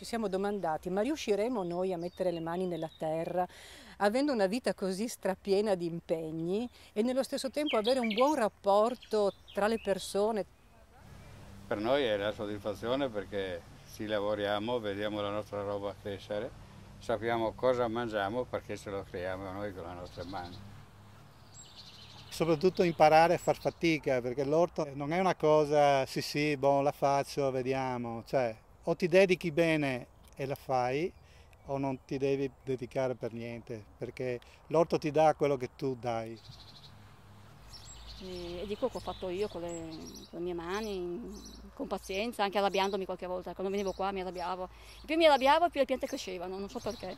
ci siamo domandati ma riusciremo noi a mettere le mani nella terra avendo una vita così strapiena di impegni e nello stesso tempo avere un buon rapporto tra le persone? Per noi è la soddisfazione perché ci lavoriamo, vediamo la nostra roba crescere, sappiamo cosa mangiamo perché ce lo creiamo noi con le nostre mani soprattutto imparare a far fatica, perché l'orto non è una cosa, sì sì, boh, la faccio, vediamo, cioè o ti dedichi bene e la fai o non ti devi dedicare per niente, perché l'orto ti dà quello che tu dai. Eh, e dico che ho fatto io con le, con le mie mani, con pazienza, anche arrabbiandomi qualche volta, quando venivo qua mi arrabbiavo. E più mi arrabbiavo più le piante crescevano, non so perché.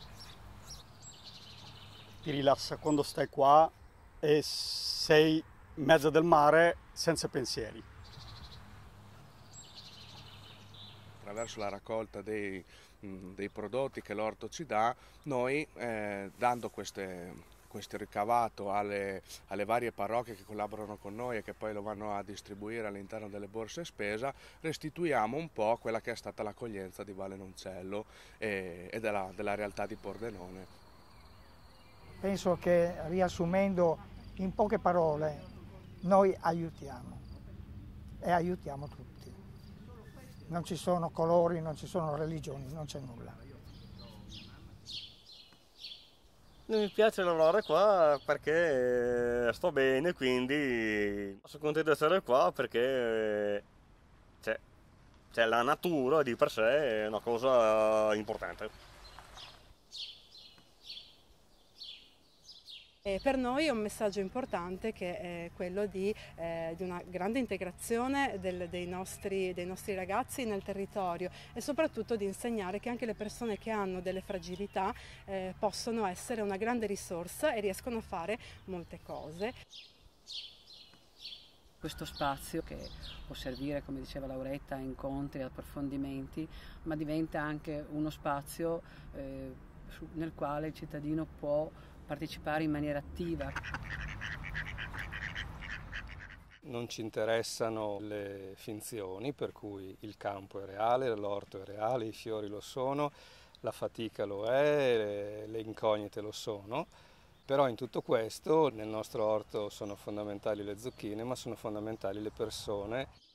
Ti rilassa quando stai qua e sei in mezzo del mare senza pensieri. attraverso la raccolta dei, mm, dei prodotti che l'orto ci dà, noi eh, dando queste, questo ricavato alle, alle, varie parrocchie che collaborano con noi e che poi lo vanno a distribuire all'interno delle borse spesa, restituiamo un po' quella che è stata l'accoglienza di Vale Noncello e, e della, della realtà di Pordenone. Penso che riassumendo in poche parole, noi aiutiamo e aiutiamo tutti non ci sono colori, non ci sono religioni, non c'è nulla. Mi piace lavorare qua perché eh, sto bene, quindi sono contento di essere qua perché cioè, cioè la natura di per sé è una cosa importante. E per noi è un messaggio importante che è quello di, eh, di una grande integrazione del, dei, nostri, dei, nostri, ragazzi nel territorio e soprattutto di insegnare che anche le persone che hanno delle fragilità eh, possono essere una grande risorsa e riescono a fare molte cose questo spazio che può servire, come diceva Lauretta, a incontri, approfondimenti, ma diventa anche uno spazio eh, nel quale il cittadino può partecipare in maniera attiva. Non ci interessano le finzioni, per cui il campo è reale, l'orto è reale, i fiori lo sono, la fatica lo è, le incognite lo sono. Però in tutto questo nel nostro orto sono fondamentali le zucchine, ma sono fondamentali le persone.